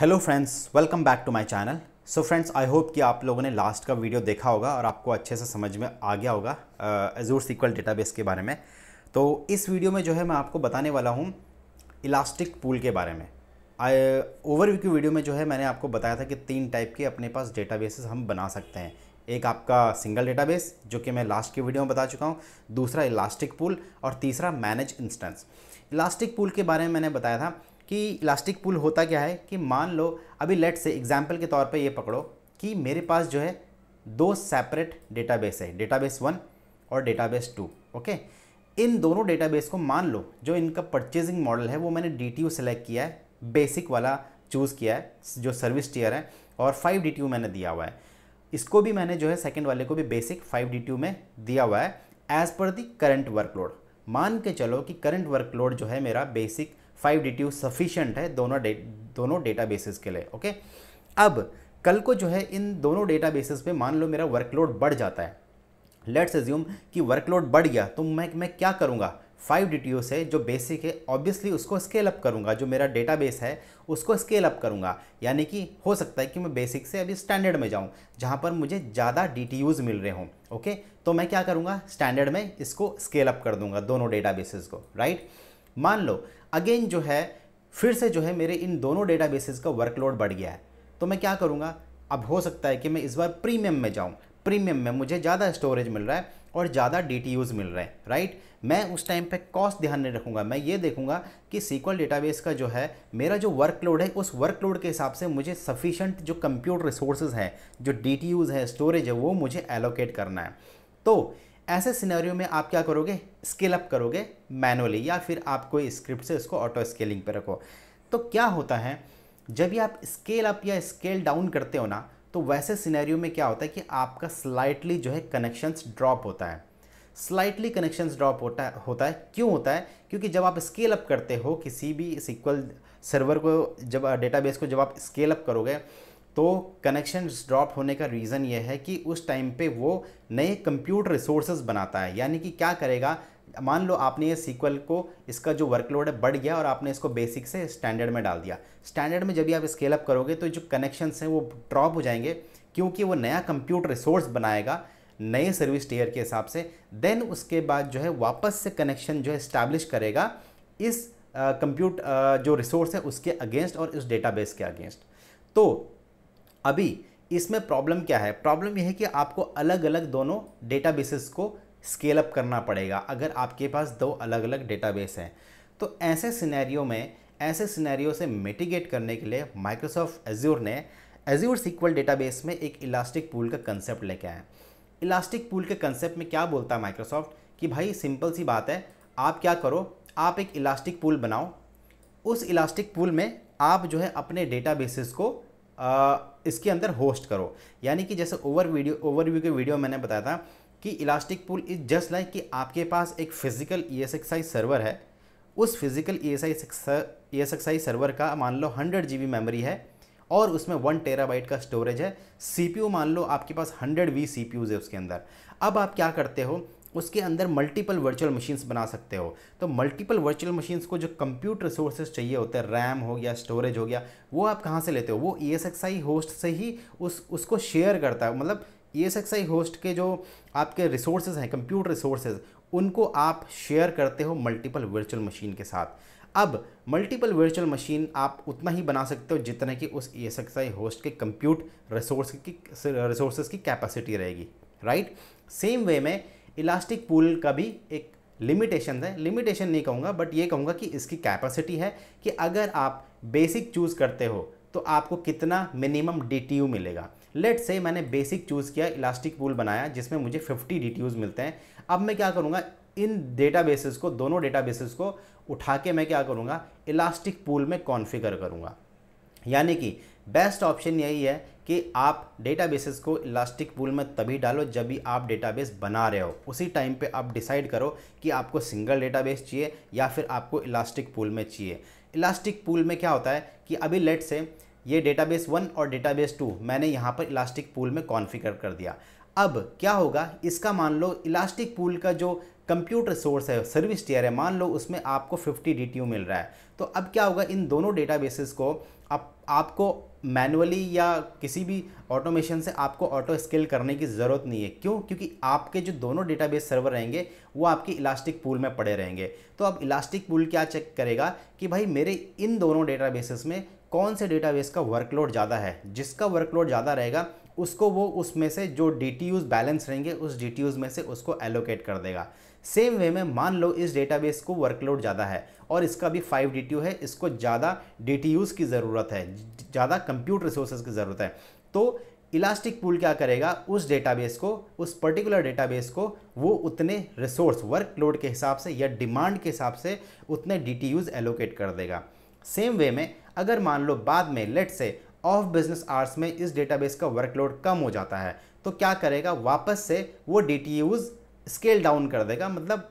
Hello friends welcome back to my channel so friends I hope कि आप लोगों ने लास्ट का वीडियो देखा होगा और आपको अच्छे से समझ में आ गया होगा एजूर सीक्वल डेटाबेस के बारे में तो इस वीडियो में जो है मैं आपको बताने वाला हूँ इलास्टिक पूल के बारे में आई ओवरव्यू की वीडियो में जो है मैंने आपको बताया था कि तीन टाइप के अपने पास डेटाबेसेस हम बना सकते हैं एक आपका सिंगल डेटाबेस जो कि मैं लास्ट की वीडियो में बता चुका हूँ दूसरा इलास्टिक पूल और तीसरा मैनेज इंस्टेंस इलास्टिक पूल के बारे में मैंने बताया था कि इलास्टिक पुल होता क्या है कि मान लो अभी लेट से एग्जाम्पल के तौर पर ये पकड़ो कि मेरे पास जो है दो सेपरेट डेटाबेस है डेटाबेस वन और डेटाबेस टू ओके इन दोनों डेटाबेस को मान लो जो इनका परचेजिंग मॉडल है वो मैंने डी टी सेलेक्ट किया है बेसिक वाला चूज़ किया है जो सर्विस टीयर है और फाइव डी मैंने दिया हुआ है इसको भी मैंने जो है सेकेंड वाले को भी बेसिक फाइव डी में दिया हुआ है एज़ पर दी करंट वर्कलोड मान के चलो कि करंट वर्कलोड जो है मेरा basic five D T sufficient है दोनों डे दोनों डेटा बेसिस के लिए ओके अब कल को जो है इन दोनों डेटा बेसिस पे मान लो मेरा वर्कलोड बढ़ जाता है लेट्स एज्यूम कि वर्कलोड बढ़ गया तो मैं मैं क्या करूँगा फाइव डी से जो बेसिक है ऑब्वियसली उसको स्केल अप करूँगा जो मेरा डेटा बेस है उसको स्केल अप करूँगा यानी कि हो सकता है कि मैं बेसिक से अभी स्टैंडर्ड में जाऊँ जहाँ पर मुझे ज़्यादा डी मिल रहे हों ओके तो मैं क्या करूँगा स्टैंडर्ड में इसको स्केल अप कर दूँगा दोनों डेटा बेसिस को राइट right? मान लो अगेन जो है फिर से जो है मेरे इन दोनों डेटाबेसिस का वर्कलोड बढ़ गया है तो मैं क्या करूँगा अब हो सकता है कि मैं इस बार प्रीमियम में जाऊँ प्रीमियम में मुझे ज़्यादा स्टोरेज मिल रहा है और ज़्यादा डी मिल रहे हैं राइट मैं उस टाइम पे कॉस्ट ध्यान नहीं रखूँगा मैं ये देखूँगा कि सीक्वल डेटाबेस का जो है मेरा जो वर्कलोड है उस वर्कलोड के हिसाब से मुझे सफिशेंट जो कंप्यूटर रिसोर्सेज हैं जो डी हैं स्टोरेज है वो मुझे एलोकेट करना है तो ऐसे सिनेरियो में आप क्या करोगे स्केल अप करोगे मैनुअली या फिर आप कोई स्क्रिप्ट से इसको ऑटो स्केलिंग पर रखो तो क्या होता है जब भी आप स्केल अप या स्केल डाउन करते हो ना तो वैसे सिनेरियो में क्या होता है कि आपका स्लाइटली जो है कनेक्शंस ड्रॉप होता है स्लाइटली कनेक्शंस ड्रॉप होता है होता है क्यों होता है क्योंकि जब आप स्केल अप करते हो किसी भी सिक्वल सर्वर को जब डेटाबेस को जब आप स्केल अप करोगे तो कनेक्शन ड्रॉप होने का रीज़न ये है कि उस टाइम पे वो नए कंप्यूटर रिसोर्सेज बनाता है यानी कि क्या करेगा मान लो आपने ये सीक्वल को इसका जो वर्कलोड है बढ़ गया और आपने इसको बेसिक से स्टैंडर्ड में डाल दिया स्टैंडर्ड में जब भी आप स्केल अप करोगे तो जो कनेक्शन हैं वो ड्रॉप हो जाएंगे क्योंकि वो नया कंप्यूटर रिसोर्स बनाएगा नए सर्विस टीयर के हिसाब से देन उसके बाद जो है वापस से कनेक्शन जो है इस्टेब्लिश करेगा इस कंप्यूट uh, uh, जो रिसोर्स है उसके अगेंस्ट और इस डेटाबेस के अगेंस्ट तो अभी इसमें प्रॉब्लम क्या है प्रॉब्लम यह है कि आपको अलग अलग दोनों डेटाबेसेस को स्केल अप करना पड़ेगा अगर आपके पास दो अलग अलग डेटाबेस हैं तो ऐसे सिनेरियो में ऐसे सिनेरियो से मिटिगेट करने के लिए माइक्रोसॉफ्ट एज्योर ने एज्योर डेटा डेटाबेस में एक इलास्टिक पूल का कंसेप्ट लेके आया इलास्टिक पूल के कंसेप्ट में क्या बोलता है माइक्रोसॉफ्ट कि भाई सिंपल सी बात है आप क्या करो आप एक इलास्टिक पूल बनाओ उस इलास्टिक पूल में आप जो है अपने डेटाबेसेस को आ, इसके अंदर होस्ट करो यानी कि जैसे ओवर वीडियो ओवरव्यू के वीडियो मैंने बताया था कि elastic pool is just like कि आपके पास एक फिजिकल ई एस सर्वर है उस physical E S I server का मान लो हंड्रेड जी मेमोरी है और उसमें वन टेरा का स्टोरेज है सी मान लो आपके पास हंड्रेड वी सी है उसके अंदर अब आप क्या करते हो उसके अंदर मल्टीपल वर्चुअल मशीन्स बना सकते हो तो मल्टीपल वर्चुअल मशीन्स को जो कंप्यूटर रिसोर्सेज चाहिए होते हैं रैम हो गया स्टोरेज हो गया वो आप कहाँ से लेते हो वो ई e होस्ट से ही उस उसको शेयर करता है मतलब ई e होस्ट के जो आपके रिसोर्सेज हैं कंप्यूटर रिसोर्सेज उनको आप शेयर करते हो मल्टीपल वर्चुअल मशीन के साथ अब मल्टीपल वर्चुअल मशीन आप उतना ही बना सकते हो जितना कि उस ई e होस्ट के कंप्यूट रिसोर्स की रिसोर्सेज की कैपेसिटी रहेगी राइट सेम वे में इलास्टिक पुल का भी एक लिमिटेशन है लिमिटेशन नहीं कहूँगा बट ये कहूँगा कि इसकी कैपेसिटी है कि अगर आप बेसिक चूज़ करते हो तो आपको कितना मिनिमम डी मिलेगा लेट से मैंने बेसिक चूज़ किया इलास्टिक पुल बनाया जिसमें मुझे 50 डी मिलते हैं अब मैं क्या करूँगा इन डेटा बेसिस को दोनों डेटा बेसिस को उठा के मैं क्या करूँगा इलास्टिक पूल में कॉन्फ़िगर करूँगा यानी कि बेस्ट ऑप्शन यही है कि आप डेटाबेसेस को इलास्टिक पूल में तभी डालो जब भी आप डेटाबेस बना रहे हो उसी टाइम पे आप डिसाइड करो कि आपको सिंगल डेटाबेस चाहिए या फिर आपको इलास्टिक पूल में चाहिए इलास्टिक पूल में क्या होता है कि अभी लेट से ये डेटाबेस वन और डेटाबेस टू मैंने यहाँ पर इलास्टिक पूल में कॉन्फ़िगर कर दिया अब क्या होगा इसका मान लो इलास्टिक पूल का जो कंप्यूटर सोर्स है सर्विस टीयर है मान लो उसमें आपको 50 डी मिल रहा है तो अब क्या होगा इन दोनों डेटाबेसेस को आप आपको मैनुअली या किसी भी ऑटोमेशन से आपको ऑटो स्केल करने की ज़रूरत नहीं है क्यों क्योंकि आपके जो दोनों डेटाबेस सर्वर रहेंगे वो आपके इलास्टिक पूल में पड़े रहेंगे तो अब इलास्टिक पूल क्या चेक करेगा कि भाई मेरे इन दोनों डेटाबेसेस में कौन से डेटाबेस का वर्कलोड ज़्यादा है जिसका वर्कलोड ज़्यादा रहेगा उसको वो उसमें से जो डी बैलेंस रहेंगे उस डी में से उसको एलोकेट कर देगा सेम वे में मान लो इस डेटाबेस को वर्कलोड ज़्यादा है और इसका भी फाइव डी है इसको ज़्यादा डी की ज़रूरत है ज़्यादा कंप्यूटर रिसोर्सेज की ज़रूरत है तो इलास्टिक पूल क्या करेगा उस डेटाबेस को उस पर्टिकुलर डेटाबेस को वो उतने रिसोर्स वर्कलोड के हिसाब से या डिमांड के हिसाब से उतने डी एलोकेट कर देगा सेम वे में अगर मान लो बाद में लेट से ऑफ बिजनेस आवर्स में इस डेटाबेस का वर्कलोड कम हो जाता है तो क्या करेगा वापस से वो डी स्केल डाउन कर देगा मतलब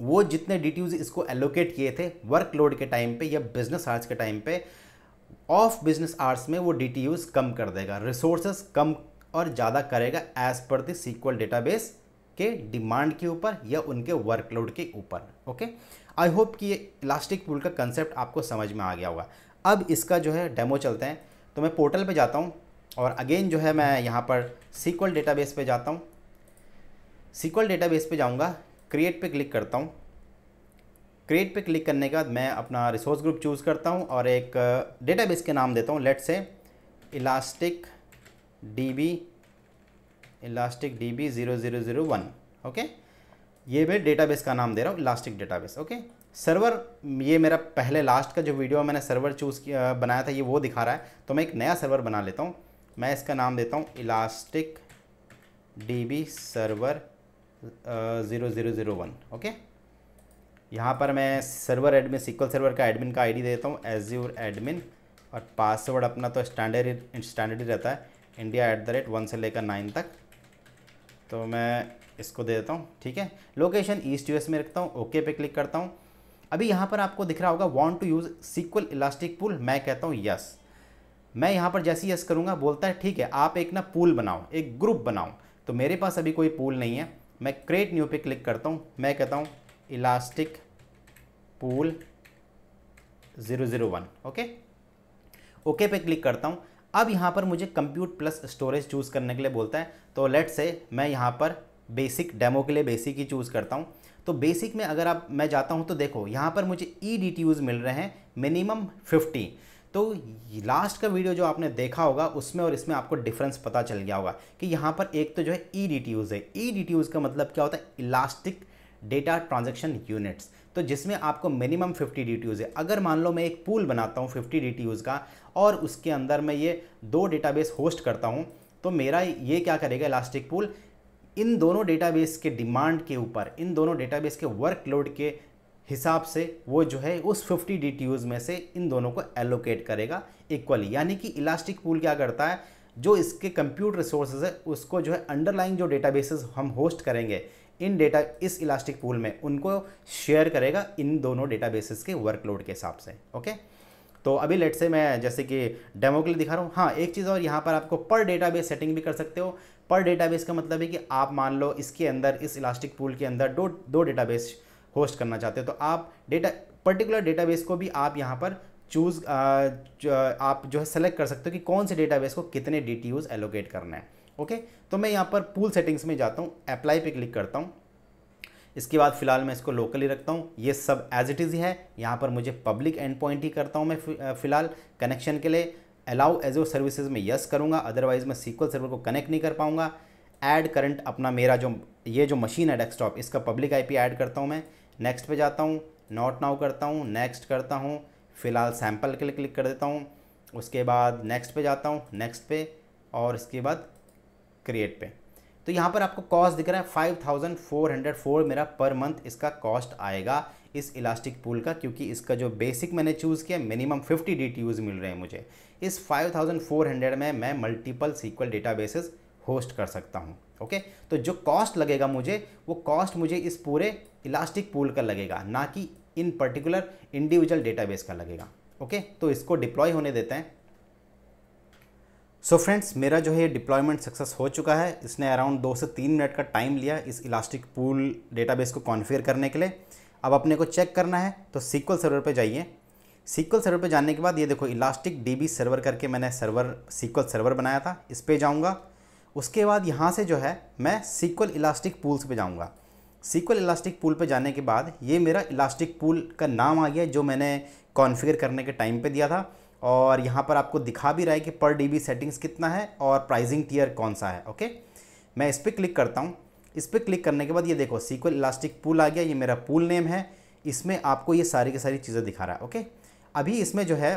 वो जितने डी इसको एलोकेट किए थे वर्कलोड के टाइम पे या बिजनेस आर्ट्स के टाइम पे ऑफ बिजनेस आर्ट्स में वो डी कम कर देगा रिसोर्सेस कम और ज़्यादा करेगा as per the SQL database के डिमांड के ऊपर या उनके वर्कलोड के ऊपर ओके आई होप कि ये इलास्टिक पुल का कंसेप्ट आपको समझ में आ गया होगा अब इसका जो है डेमो चलते हैं तो मैं पोर्टल पे जाता हूँ और अगेन जो है मैं यहाँ पर सीक्वल डेटाबेस पे जाता हूँ सीक्वल डेटाबेस पे जाऊँगा क्रिएट पे क्लिक करता हूँ क्रिएट पे क्लिक करने के बाद मैं अपना रिसोर्स ग्रुप चूज़ करता हूँ और एक डेटाबेस के नाम देता हूँ let's say elastic D B elastic D B zero zero zero one okay ये मैं डेटाबेस का नाम दे रहा हूँ इलास्टिक डेटाबेस ओके सर्वर ये मेरा पहले लास्ट का जो वीडियो मैंने सर्वर चूज़ किया बनाया था ये वो दिखा रहा है तो मैं एक नया सर्वर बना लेता हूँ मैं इसका नाम देता हूँ elastic D B server zero zero zero one okay यहाँ पर मैं सर्वर एडमिन सिक्वल सर्वर का एडमिन का आईडी देता हूँ यूर एडमिन और पासवर्ड अपना तो स्टैंडर्ड स्टैंडर्ड ही रहता है India at the rate one से लेकर नाइन तक तो मैं इसको दे देता हूँ ठीक है लोकेशन ईस्ट यूएस में रखता हूँ ओके पे क्लिक करता हूँ अभी यहाँ पर आपको दिख रहा होगा want to use SQL elastic pool मैं कहता हूँ यस मैं यहाँ पर जैसे यस करूँगा बोलता है ठीक है आप एक ना पूल बनाओ एक ग्रुप बनाओ तो मेरे पास अभी कोई पूल नहीं है मैं क्रेट न्यू पे क्लिक करता हूँ मैं कहता हूँ elastic pool zero zero one okay okay पे क्लिक करता हूँ अब यहाँ पर मुझे कंप्यूट प्लस स्टोरेज चूज़ करने के लिए बोलता है तो लेट से मैं यहाँ पर बेसिक डेमो के लिए बेसिक ही चूज़ करता हूँ तो बेसिक में अगर आप मैं जाता हूँ तो देखो यहाँ पर मुझे ई e मिल रहे हैं मिनिमम फिफ्टी तो लास्ट का वीडियो जो आपने देखा होगा उसमें और इसमें आपको डिफरेंस पता चल गया होगा कि यहाँ पर एक तो जो है ई e डी है ई e डी का मतलब क्या होता है इलास्टिक डेटा ट्रांजेक्शन यूनिट्स तो जिसमें आपको मिनिमम 50 डी है अगर मान लो मैं एक पूल बनाता हूँ 50 डी का और उसके अंदर मैं ये दो डेटाबेस होस्ट करता हूँ तो मेरा ये क्या करेगा इलास्टिक पूल इन दोनों डेटाबेस के डिमांड के ऊपर इन दोनों डेटाबेस के वर्कलोड के हिसाब से वो जो है उस 50 डी में से इन दोनों को एलोकेट करेगा इक्वली यानी कि इलास्टिक पूल क्या करता है जो इसके कंप्यूट रिसोर्सेज है उसको जो है अंडरलाइन जो डेटाबेसेस हम होस्ट करेंगे इन डेटा इस इलास्टिक पूल में उनको शेयर करेगा इन दोनों डेटाबेसेस के वर्कलोड के हिसाब से ओके तो अभी लेट से मैं जैसे कि डेमो के लिए दिखा रहा हूँ हाँ एक चीज़ और यहाँ पर आपको पर डेटाबेस सेटिंग भी कर सकते हो पर डेटाबेस का मतलब है कि आप मान लो इसके अंदर इस इलास्टिक पूल के अंदर दो दो डेटाबेस होस्ट करना चाहते हो तो आप डेटा पर्टिकुलर डेटाबेस को भी आप यहाँ पर चूज़ आप जो है सेलेक्ट कर सकते हो कि कौन से डेटाबेस को कितने डी टी यूज़ एलोकेट करना है ओके तो मैं यहाँ पर पूल सेटिंग्स में जाता हूँ अप्लाई पे क्लिक करता हूँ इसके बाद फिलहाल मैं इसको लोकली रखता हूँ ये सब एज इट इज़ है यहाँ पर मुझे पब्लिक एंड पॉइंट ही करता हूँ मैं फिलहाल कनेक्शन के लिए अलाउ एज ओ सर्विसेज में यस करूँगा अदरवाइज़ मैं सीक्वल सर्वर को कनेक्ट नहीं कर पाऊँगा एड करंट अपना मेरा जो ये जो मशीन है डेस्कटॉप इसका पब्लिक आईपी ऐड करता हूँ मैं नेक्स्ट पे जाता हूँ नॉट नाउ करता हूँ नेक्स्ट करता हूँ फ़िलहाल सैम्पल के लिए क्लिक कर देता हूँ उसके बाद नेक्स्ट पे जाता हूँ नेक्स्ट पे और इसके बाद क्रिएट पे तो यहाँ पर आपको कॉस्ट दिख रहा है five thousand four hundred four मेरा पर मंथ इसका कॉस्ट आएगा इस इलास्टिक पूल का क्योंकि इसका जो बेसिक मैंने चूज़ किया मिनिमम फिफ्टी डी मिल रहे हैं मुझे इस फाइव थाउजेंड फोर हंड्रेड में मैं मल्टीपल सीक्वल डेटाबेसेस होस्ट कर सकता हूँ ओके तो जो कॉस्ट लगेगा मुझे वो कॉस्ट मुझे इस पूरे इलास्टिक पूल का लगेगा ना कि इन पर्टिकुलर इंडिविजुअल डेटाबेस का लगेगा ओके तो इसको डिप्लॉय होने देते हैं सो so फ्रेंड्स मेरा जो है डिप्लॉयमेंट सक्सेस हो चुका है इसने अराउंड दो से तीन मिनट का टाइम लिया इस इलास्टिक पूल डेटाबेस को कॉन्फ़िगर करने के लिए अब अपने को चेक करना है तो सीक्वल सर्वर पे जाइए सीक्वल सर्वर पे जाने के बाद ये देखो इलास्टिक डीबी सर्वर करके मैंने सर्वर सीक्वल सर्वर बनाया था इस पर जाऊँगा उसके बाद यहाँ से जो है मैं सीक्वल इलास्टिक पूल्स पे जाऊँगा सीक्वल इलास्टिक पूल पे जाने के बाद ये मेरा इलास्टिक पूल का नाम आ गया जो मैंने कॉन्फ़िगर करने के टाइम पे दिया था और यहाँ पर आपको दिखा भी रहा है कि पर डीबी सेटिंग्स कितना है और प्राइजिंग टीयर कौन सा है ओके मैं इस पर क्लिक करता हूँ इस पर क्लिक करने के बाद ये देखो सीक्वल इलास्टिक पूल आ गया ये मेरा पूल नेम है इसमें आपको ये सारी की सारी चीज़ें दिखा रहा है ओके अभी इसमें जो है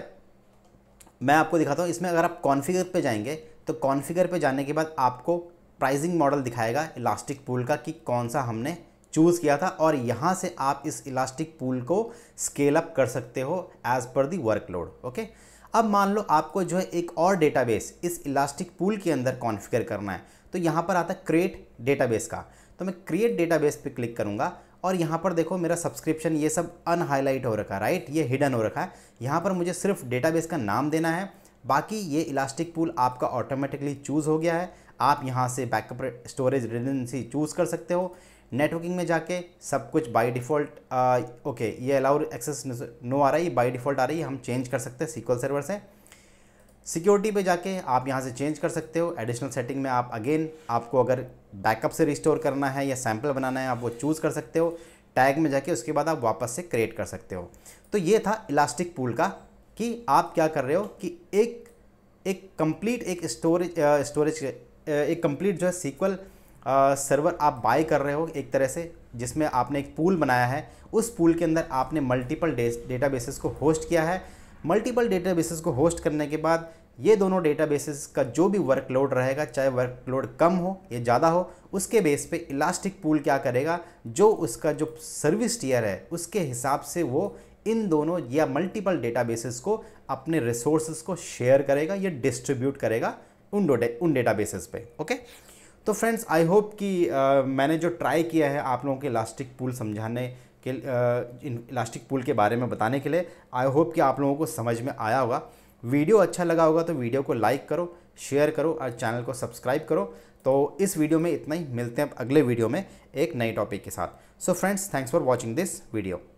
मैं आपको दिखाता हूँ इसमें अगर आप कॉन्फ़िगर पे जाएंगे तो कॉन्फ़िगर पे जाने के बाद आपको प्राइसिंग मॉडल दिखाएगा इलास्टिक पूल का कि कौन सा हमने चूज़ किया था और यहाँ से आप इस इलास्टिक पूल को स्केल अप कर सकते हो एज़ पर दी वर्कलोड ओके अब मान लो आपको जो है एक और डेटाबेस इस इलास्टिक पूल के अंदर कॉन्फ़िगर करना है तो यहाँ पर आता है क्रिएट डेटाबेस का तो मैं क्रिएट डेटाबेस पे क्लिक करूँगा और यहाँ पर देखो मेरा सब्सक्रिप्शन ये सब अनहाईलाइट हो रखा राइट ये हिडन हो रखा है यहाँ पर मुझे सिर्फ डेटाबेस का नाम देना है बाकी ये इलास्टिक पूल आपका ऑटोमेटिकली चूज़ हो गया है आप यहाँ से बैकअप स्टोरेज रिडेंसी चूज़ कर सकते हो नेटवर्किंग में जाके सब कुछ बाय डिफ़ॉल्ट ओके ये अलाउड एक्सेस नो आ रहा है ये बाई डिफ़ॉल्ट आ रही है हम चेंज कर सकते हैं सीक्वल सर्वर से सिक्योरिटी पे जाके आप यहाँ से चेंज कर सकते हो एडिशनल सेटिंग में आप अगेन आपको अगर बैकअप से रिस्टोर करना है या सैम्पल बनाना है आप वो चूज़ कर सकते हो टैग में जाके उसके बाद आप वापस से क्रिएट कर सकते हो तो ये था इलास्टिक पूल का कि आप क्या कर रहे हो कि एक एक कंप्लीट एक स्टोरेज स्टोरेज एक कंप्लीट जो है सीक्वल सर्वर आप बाय कर रहे हो एक तरह से जिसमें आपने एक पूल बनाया है उस पूल के अंदर आपने मल्टीपल डेटा बेसिस को होस्ट किया है मल्टीपल डेटाबेसेस को होस्ट करने के बाद ये दोनों डेटाबेसेस का जो भी वर्कलोड रहेगा चाहे वर्कलोड कम हो या ज़्यादा हो उसके बेस पे इलास्टिक पूल क्या करेगा जो उसका जो सर्विस टीयर है उसके हिसाब से वो इन दोनों या मल्टीपल डेटाबेसेस को अपने रिसोर्स को शेयर करेगा या डिस्ट्रीब्यूट करेगा उन डोटे उन बेसिस पे ओके तो फ्रेंड्स आई होप कि आ, मैंने जो ट्राई किया है आप लोगों के इलास्टिक पूल समझाने के इन इलास्टिक पुल के बारे में बताने के लिए आई होप कि आप लोगों को समझ में आया होगा वीडियो अच्छा लगा होगा तो वीडियो को लाइक करो शेयर करो और चैनल को सब्सक्राइब करो तो इस वीडियो में इतना ही मिलते हैं अगले वीडियो में एक नए टॉपिक के साथ so friends thanks for watching this video